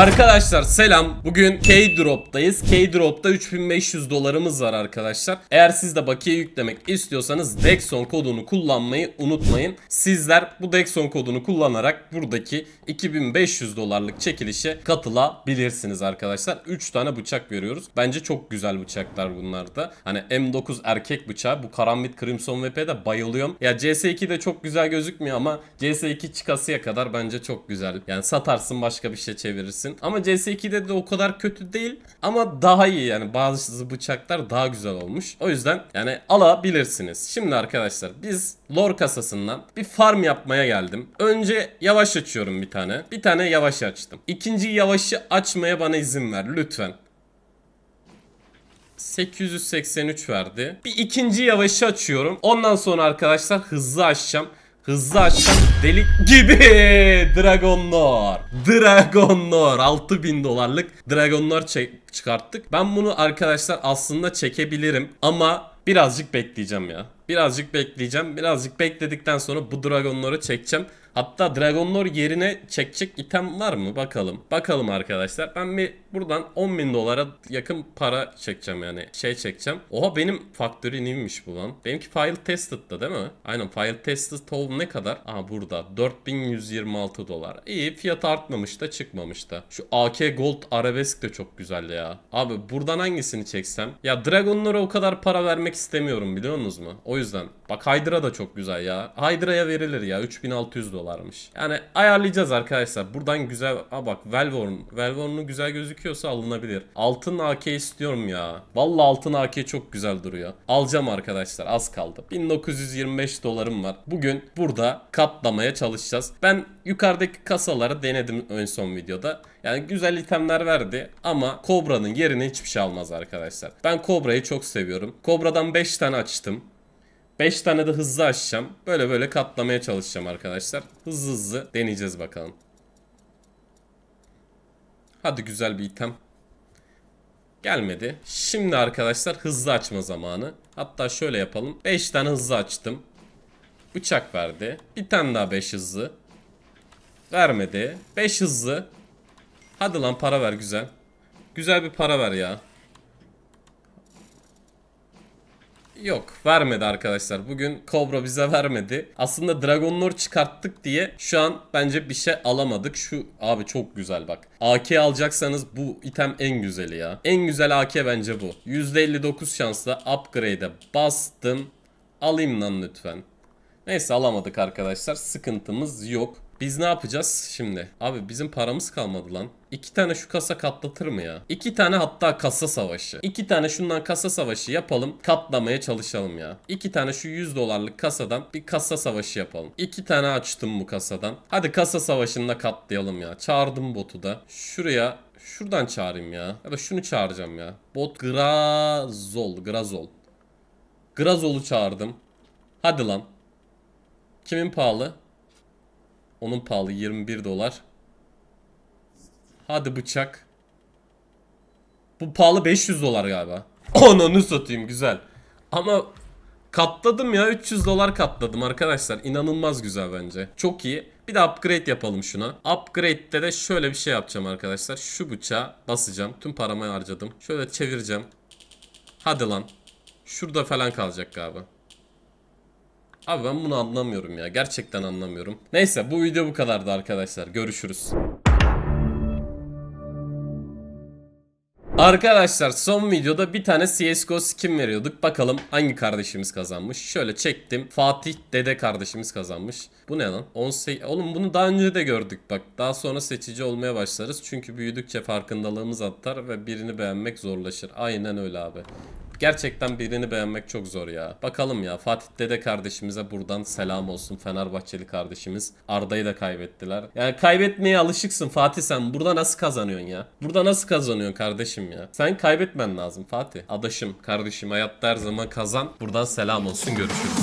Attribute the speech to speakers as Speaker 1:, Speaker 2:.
Speaker 1: Arkadaşlar selam. Bugün K-Drop'tayız. K-Drop'ta 3500 dolarımız var arkadaşlar. Eğer siz de bakiye yüklemek istiyorsanız Dexon kodunu kullanmayı unutmayın. Sizler bu Dexon kodunu kullanarak buradaki 2500 dolarlık çekilişe katılabilirsiniz arkadaşlar. 3 tane bıçak veriyoruz. Bence çok güzel bıçaklar bunlar da. Hani M9 erkek bıçağı. Bu Karambit Crimson VP'de bayılıyorum. Ya CS2 de çok güzel gözükmüyor ama CS2 çıkasıya kadar bence çok güzel. Yani satarsın başka bir şey çevirirsin bilirsin. Ama CS2'de de o kadar kötü değil. Ama daha iyi yani bazı bıçaklar daha güzel olmuş. O yüzden yani alabilirsiniz. Şimdi arkadaşlar biz lore kasasından bir farm yapmaya geldim. Önce yavaş açıyorum bir tane. Bir tane yavaş açtım. İkinci yavaşı açmaya bana izin ver lütfen. 883 verdi. Bir ikinci yavaşı açıyorum. Ondan sonra arkadaşlar hızlı açacağım. Hızlı açtım delik gibi Dragonlar Dragonlar 6000 dolarlık Dragonlar çıkarttık Ben bunu arkadaşlar aslında çekebilirim Ama birazcık bekleyeceğim ya Birazcık bekleyeceğim. Birazcık bekledikten sonra bu dragonları çekeceğim. Hatta Dragon Lord yerine çekecek item var mı? Bakalım. Bakalım arkadaşlar. Ben bir buradan 10 bin dolara yakın para çekeceğim yani. Şey çekeceğim. Oha benim faktörü neymiş bu lan? Benimki file tested'da değil mi? Aynen file tested toll ne kadar? Aha burada. 4126 dolar. İyi fiyat artmamış da çıkmamış da. Şu AK Gold arabesk de çok güzel ya. Abi buradan hangisini çeksem? Ya Dragon Lord'a o kadar para vermek istemiyorum biliyor musunuz mu? O yüzden. Bak Hydra da çok güzel ya. Hydra'ya verilir ya. 3600 dolar dolarmış. Yani ayarlayacağız arkadaşlar. Buradan güzel... Ha bak Velvorn. Velvorn'un güzel gözüküyorsa alınabilir. Altın AK istiyorum ya. Vallahi altın AK çok güzel duruyor. Alacağım arkadaşlar az kaldı. 1925 dolarım var. Bugün burada katlamaya çalışacağız. Ben yukarıdaki kasaları denedim en son videoda. Yani güzel itemler verdi ama Kobra'nın yerine hiçbir şey almaz arkadaşlar. Ben Kobra'yı çok seviyorum. Kobra'dan 5 tane açtım. 5 tane de hızlı açacağım. Böyle böyle katlamaya çalışacağım arkadaşlar. Hızlı hızlı deneyeceğiz bakalım. Hadi güzel bir item. Gelmedi. Şimdi arkadaşlar hızlı açma zamanı. Hatta şöyle yapalım. 5 tane hızlı açtım. Bıçak verdi. Bir tane daha 5 hızlı. Vermedi. 5 hızlı. Hadi lan para ver güzel. Güzel bir para ver ya. Yok vermedi arkadaşlar. Bugün kobra bize vermedi. Aslında Dragon Lord çıkarttık diye şu an bence bir şey alamadık. Şu abi çok güzel bak. AK alacaksanız bu item en güzeli ya. En güzel AK bence bu. %59 şansla upgrade'e bastım. Alayım lan lütfen. Neyse alamadık arkadaşlar. Sıkıntımız yok. Biz ne yapacağız şimdi? Abi bizim paramız kalmadı lan. İki tane şu kasa katlatır mı ya? İki tane hatta kasa savaşı. İki tane şundan kasa savaşı yapalım. Katlamaya çalışalım ya. İki tane şu 100 dolarlık kasadan bir kasa savaşı yapalım. İki tane açtım bu kasadan. Hadi kasa savaşında katlayalım ya. Çağırdım botu da. Şuraya şuradan çağırayım ya. Ya da şunu çağıracağım ya. Bot Grazol. Grazol. Grazol'u çağırdım. Hadi lan. Kimin pahalı? Onun pahalı 21 dolar. Hadi bıçak. Bu pahalı 500 dolar galiba. Ananı satayım güzel. Ama katladım ya 300 dolar katladım arkadaşlar. İnanılmaz güzel bence. Çok iyi. Bir de upgrade yapalım şuna. Upgrade'de de şöyle bir şey yapacağım arkadaşlar. Şu bıçağa basacağım. Tüm paramı harcadım. Şöyle çevireceğim. Hadi lan. Şurada falan kalacak galiba. Abi ben bunu anlamıyorum ya. Gerçekten anlamıyorum. Neyse bu video bu kadardı arkadaşlar. Görüşürüz. Arkadaşlar son videoda bir tane CSGO skin veriyorduk. Bakalım hangi kardeşimiz kazanmış. Şöyle çektim. Fatih Dede kardeşimiz kazanmış. Bu ne lan? 18... Oğlum bunu daha önce de gördük bak. Daha sonra seçici olmaya başlarız. Çünkü büyüdükçe farkındalığımız artar ve birini beğenmek zorlaşır. Aynen öyle abi. Gerçekten birini beğenmek çok zor ya. Bakalım ya Fatih Dede kardeşimize buradan selam olsun. Fenerbahçeli kardeşimiz. Arda'yı da kaybettiler. Yani kaybetmeye alışıksın Fatih sen. Burada nasıl kazanıyorsun ya? Burada nasıl kazanıyorsun kardeşim ya? Sen kaybetmen lazım Fatih. Adaşım, kardeşim hayatta her zaman kazan. Buradan selam olsun. Görüşürüz.